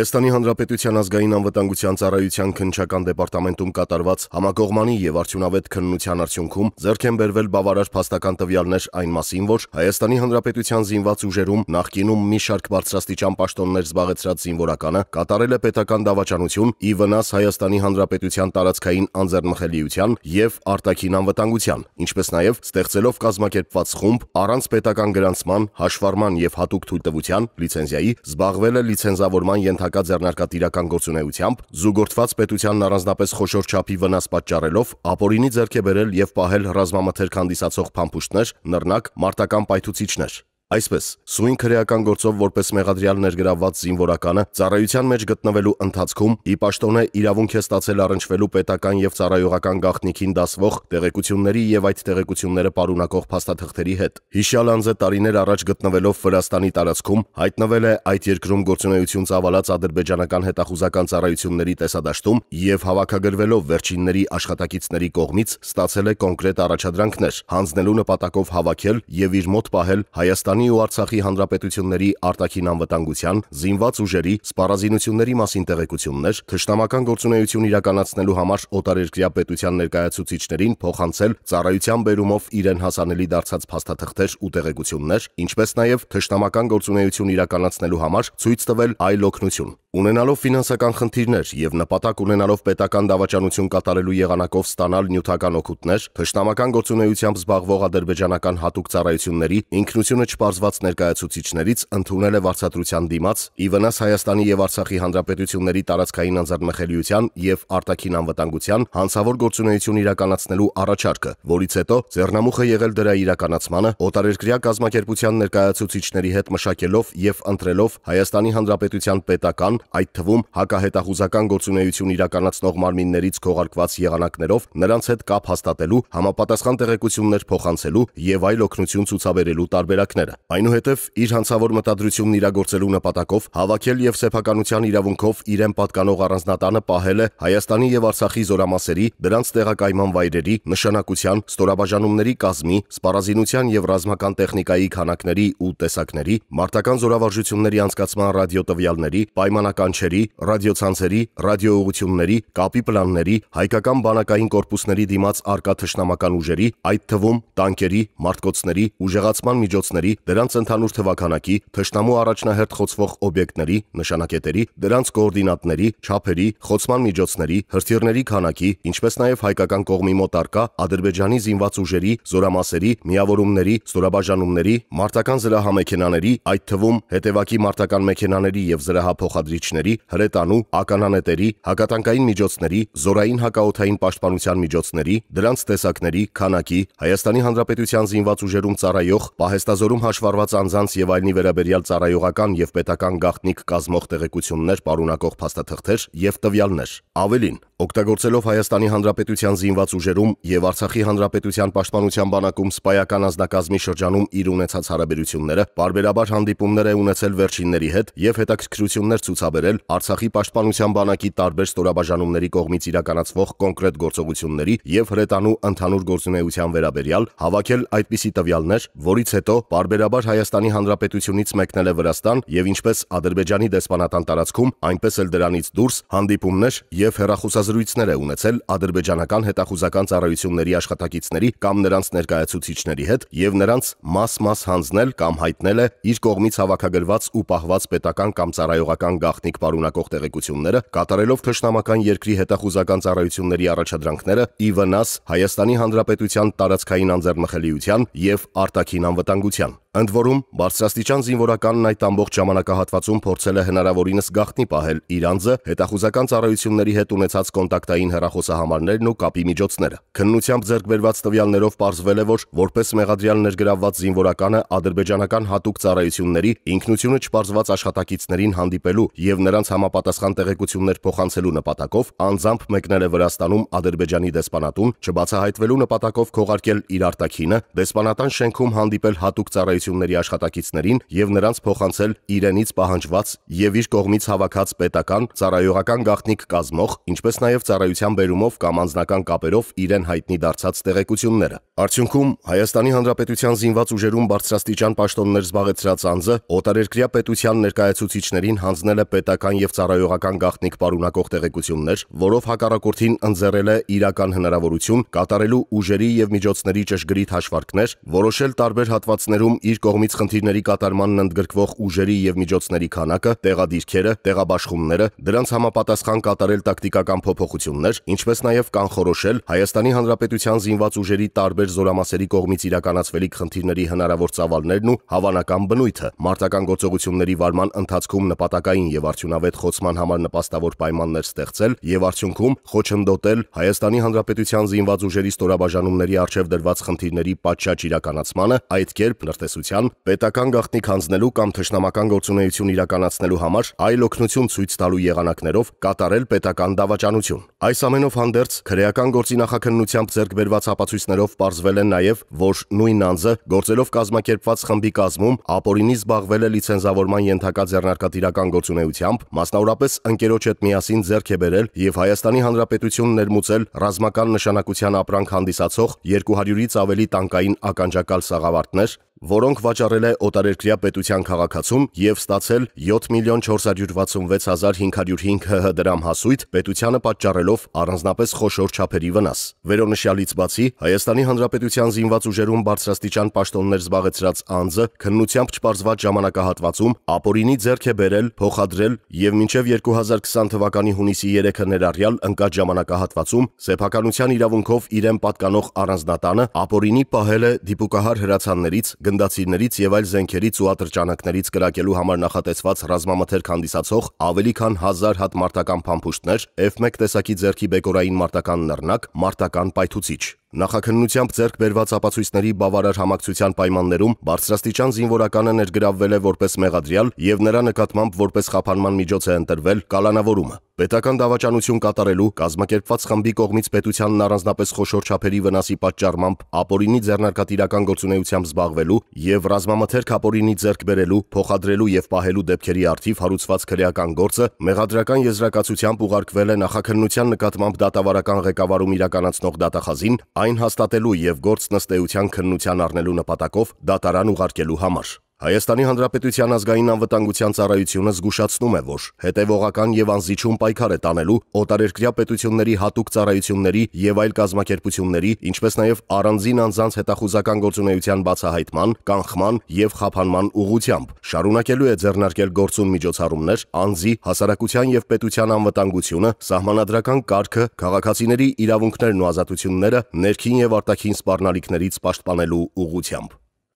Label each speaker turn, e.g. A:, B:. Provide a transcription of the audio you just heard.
A: Հայաստանի Հանրապետության ազգային անվտանգության ծառայության քննչական դեպարտամենտում կատարված համակողմանի եւ արդյունավետ քննության արդյունքում ձեռք են բերվել բավարար փաստական տվյալներ այն մասին, որ Հայաստանի Հանրապետության զինված ուժերում նախկինում մի շարք բարձրաստիճան պաշտոններ զբաղեցրած զինվորականը կատարել է պետական դավաճանություն ի վնաս Հայաստանի Հանրապետության տարածքային անձեռնմխելիության եւ արտաքին անվտանգության, ինչպես նաեւ ստեղծելով կազմակերպված խումբ առանց պետական գրանցման, հաշվառման եւ հատուկ թույլտվության լիցենզիայի զբաղվել է լիցենզավորման ենթ հակաձեռնարկատիրական գործունեությամբ զուգորդված պետությանն առանձնապես խոշոր չափի վնաս պատճառելով ապօրինի ձեռք է բերել եւ պահել ռազմամթերք հանդիսացող փամփուշտներ, նռնակ, մարտական պայթուցիչներ։ Այսպես, սույն քրեական գործով որպես մեղադրյալ ներգրավված զինվորականը ծառայության մեջ գտնվելու ընթացքում ի պաշտոն է իրավունք է ստացել առնչվելու պետական եւ ծառայողական գաղտնիքին դասվող տեղեկությունների եւ այդ տեղեկությունները պարունակող փաստաթղթերի հետ։ Հիշյալ անձը տարիներ առաջ գտնվելով Վրաստանի տարածքում հայտնվել է այդ երկրում գործունեություն ծավալած ադրբեջանական հետախուզական ծառայությունների տեսադաշտում եւ հավաքագրվելով վերջինների աշխատակիցների կողմից ստացել է կոնկրետ առաջադրանքներ, հանձնելու նպատակով հավաքել եւ իր մոտ պահել Հայաստանի Հայաստանի ու Արցախի հանրապետությունների արտաքին անվտանգության, զինված ուժերի, սպառազինությունների մասին տեղեկություններ, թշնամական գործունեություն իրականացնելու համար օտարերկրյա պետության ներկայացուցիչներին փոխանցել ծառայության բերումով իրեն հասանելի դարձած փաստաթղթեր ու տեղեկություններ, ինչպես նաև թշնամական գործունեություն իրականացնելու համար ցույց տվել այլ օգնություն։ Ունենալով ֆինանսական խնդիրներ եւ նպատակ ունենալով պետական դավաճանություն կատարելու եղանակով ստանալ նյութական օգուտներ, թշնամական գործունեությամբ զբաղվող ադրբեջանական հատուկ ծառայությունների ինքնությունը չպարզված ներկայացուցիչներից ընդունել է վարչատրության դիմաց՝ ի վնաս Հայաստանի եւ Արցախի հանրապետությունների տարածքային անձեռնմխելիության եւ արտաքին անվտանգության հանցավոր գործունեություն իրականացնելու առաջարկը, որից հետո ձեռնամուխ է եղել դրա իրականացմանը օտարերկրյա կազմակերպության ներկայացուցիչների հետ մշակելով եւ ընտրելով Հայաստանի հանրապետության պետական կառավարություն, այդ թվում հակահետախուզական գործունեություն իրականացնող մարմիններից քողարկված եղանակներով նրանց հետ կապ հաստատելու, համապատասխան տեղեկություններ փոխանցելու եւ այլ օգնություն ցուցաբերելու տարբերակները։ Այնուհետև իր հանցավոր մտադրությունն իրագործելու նպատակով հավաքել եւ սեփականության իրավունքով իրեն պատկանող առանձնատանը պահել է Հայաստանի եւ Արցախի զորամասերի, դրանց տեղակայման վայրերի, նշանակության, ստորաբաժանումների կազմի, սպառազինության եւ ռազմական տեխնիկայի քանակների ու տեսակների, մարտական զորավարժությունների անցկացման ռադիոտվյալների, պայմանական բանականչերի, ռադիոցանցերի, ռադիոուղությունների, կապի պլանների, հայկական բանակային կորպուսների դիմաց արկա թշնամական ուժերի, այդ թվում տանկերի, մարտկոցների, ուժեղացման միջոցների, դրանց ընդհանուր թվականակի, թշնամու առաջնահերթ խոցվող օբյեկտների, նշանակետերի, դրանց կոորդինատների, չափերի, խոցման միջոցների, հրթիռների քանակի, ինչպես նաև հայկական կողմի մոտ արկա Ադրբեջանի զինված ուժերի, զորամասերի, միավորումների, ստորաբաժանումների, մարտական զրահամեքենաների, այդ թվում հետևակի մարտական մեքենաների եւ զրահափոխադրիչ բնակիչների, հրետանու, ականանետերի, հակատանկային միջոցների, զորային հակաօդային պաշտպանության միջոցների, դրանց տեսակների, քանակի, Հայաստանի Հանրապետության զինված ուժերում ծառայող, պահեստազորում հաշվառված անձանց եւ այլնի վերաբերյալ ծառայողական եւ պետական գաղտնիք կազմող տեղեկություններ պարունակող փաստաթղթեր եւ տվյալներ։ Ավելին, օգտագործելով Հայաստանի Հանրապետության զինված ուժերում եւ Արցախի Հանրապետության պաշտպանության բանակում սպայական ազնագազմի շրջանում իր ունեցած հարաբերությունները, բարբերաբար հանդիպումներ է ունեցել վերջինների հետ եւ հետաքրքրություններ ցուցաբերել ցուցաբերել Արցախի պաշտպանության բանակի տարբեր ստորաբաժանումների կողմից իրականացվող կոնկրետ գործողությունների եւ հրետանու ընդհանուր գործունեության վերաբերյալ, հավաքել այդպիսի տվյալներ, որից հետո պարբերաբար Հայաստանի Հանրապետությունից մեկնել է Վրաստան եւ ինչպես Ադրբեջանի դեսպանատան տարածքում, այնպես էլ դրանից դուրս հանդիպումներ եւ հերախոսազրույցներ է ունեցել ադրբեջանական հետախուզական ծառայությունների աշխատակիցների կամ նրանց ներկայացուցիչների հետ եւ նրանց մաս-մաս հանձնել կամ հայտնել է իր կողմից հավաքագրված ու պահված պետական կամ ծառայողական գաղ գաղտնիք պարունակող տեղեկությունները, կատարելով թշնամական երկրի հետախուզական ծառայությունների առաջադրանքները ի վնաս Հայաստանի Հանրապետության տարածքային անձեռնմխելիության եւ արտաքին անվտանգության։ Ընդ որում, բարձրաստիճան զինվորականն այդ ամբողջ ժամանակահատվածում փորձել է հնարավորինս գախտնի պահել իր անձը, հետախուզական ծառայությունների հետ ունեցած կոնտակտային հեռախոսահամարներն ու կապի միջոցները։ Քննությամբ ձեռք բերված տվյալներով պարզվել է, որ որպես մեղադրյալ ներգրավված զինվորականը ադրբեջանական հատուկ ծառայությունների ինքնությունը չպարզված աշխատակիցներին հանդիպելու եւ նրանց համապատասխան տեղեկություններ փոխանցելու նպատակով անձամբ մեկնել է Վրաստանում Ադրբեջանի դեսպանատուն, չբացահայտվելու նպատակով քողարկել իր արտաքինը, դեսպանատան շենքում հանդիպել հատուկ ծառայ կառավարությունների աշխատակիցներին եւ նրանց փոխանցել իրենից պահանջված եւ իր կողմից հավաքած պետական, ծառայողական գաղտնիք կազմող, ինչպես նաեւ ծառայության բերումով կամ անձնական կապերով իրեն հայտնի դարձած տեղեկությունները։ Արդյունքում Հայաստանի Հանրապետության զինված ուժերում բարձրաստիճան պաշտոններ զբաղեցրած անձը օտարերկրյա պետության ներկայացուցիչներին հանձնել է պետական եւ ծառայողական գաղտնիք պարունակող տեղեկություններ, որով հակառակորդին ընձեռել է իրական հնարավորություն կատարելու ուժերի եւ միջոցների ճշգրիտ հաշվարկներ, որոշել տարբեր հատվածներում իր կողմից խնդիրների կատարմանն ընդգրկվող ուժերի և միջոցների քանակը, տեղադիրքերը, տեղաբաշխումները, դրանց համապատասխան կատարել տակտիկական փոփոխություններ, ինչպես նաև կանխորոշել Հայաստանի Հանրապետության զինված ուժերի տարբեր զորամասերի կողմից իրականացվելիք խնդիրների հնարավոր ծավալներն ու հավանական բնույթը, մարտական գործողությունների վարման ընթացքում նպատակային և արդյունավետ խոցման համար նպաստավոր պայմաններ ստեղծել և արդյունքում խոչընդոտել Հայաստանի Հանրապետության զինված ուժերի ստորաբաժանումների առջև դրված խնդիրների պատշաճ իրականացմանը, այդ կերպ լրտեսության տնտեսության, պետական գաղտնիք հանձնելու կամ թշնամական գործունեություն իրականացնելու համար այլ օգնություն ցույց տալու եղանակներով կատարել պետական դավաճանություն։ Այս ամենով հանդերձ քրեական գործի նախաքննությամբ ձեռք բերված ապացույցներով ողջվել են նաև, որ նույն անձը գործելով կազմակերպված խմբի կազմում ապօրինի զբաղվել է լիցենզավորման ենթակա ձեռնարկատիրական գործունեությամբ, մասնավորապես ընկերոջ հետ միասին ձեռք է բերել եւ Հայաստանի Հանրապետությունն ներմուծել ռազմական նշանակության ապրանք հանդիսացող 200-ից ավելի տանկային ականջակալ սաղավարտներ, որոնք վաճառել է օտարերկրյա պետության քաղաքացում եւ ստացել 7 միլիոն 466505 ՀՀ դրամ հասույթ պետությանը պատճառելով առանձնապես խոշոր չափերի վնաս։ Վերոնշյալից բացի Հայաստանի Հանրապետության զինված ուժերում բարձրաստիճան պաշտոններ զբաղեցրած անձը քննությամբ չպարզված ժամանակահատվածում ապօրինի ձեռք է բերել, փոխադրել եւ մինչեւ 2020 թվականի հունիսի 3-ը ներառյալ ընկած ժամանակահատվածում սեփականության իրավունքով իրեն պատկանող առանձնատանը ապօրինի պահել է դիպուկահար հրացաններից գնդացիրներից եւ այլ զենքերից ու ատրճանակներից կրակելու համար նախատեսված ռազմամթերք հանդիսացող ավելի քան 1000 հատ մարտական փամփուշտներ, F1 տեսակի ձերքի բեկորային մարտական նռնակ, մարտական պայթուցիչ։ Նախաքննությամբ ձեռք բերված ապացույցների բավարար համակցության պայմաններում բարձրաստիճան զինվորականը ներգրավվել է որպես մեղադրյալ եւ նրա նկատմամբ որպես խափանման միջոց է ընտրվել կալանավորումը։ Պետական դավաճանություն կատարելու կազմակերպված խմբի կողմից պետությանն առանձնապես խոշոր չափերի վնասի պատճառմամբ ապօրինի ձեռնարկատիրական գործունեությամբ զբաղվելու եւ ռազմամթերք ապօրինի ձեռք բերելու, փոխադրելու եւ պահելու դեպքերի արդիվ հարուցված քրեական գործը մեղադրական եզրակացությամբ ուղարկվել է նախաքննության նկատմամբ դատավարական ղեկավարում իրականացնող դատախազին այն հաստատելու եւ գործ նստեյության քննության առնելու նպատակով դատարան ուղարկելու համար։ Հայաստանի Հանրապետության ազգային անվտանգության ծառայությունը զգուշացնում է, որ հետևողական եւ անզիջում պայքար է տանելու օտարերկրյա պետությունների հատուկ ծառայությունների եւ այլ կազմակերպությունների, ինչպես նաեւ առանձին անձանց հետախուզական գործունեության բացահայտման, կանխման եւ խափանման ուղղությամբ։ Շարունակելու է ձեռնարկել գործուն միջոցառումներ անձի, հասարակության եւ պետության անվտանգությունը, սահմանադրական կարգը, քաղաքացիների իրավունքներն ու ազատությունները ներքին եւ արտաքին սպառնալիքներից պաշտպանելու ուղղությամբ։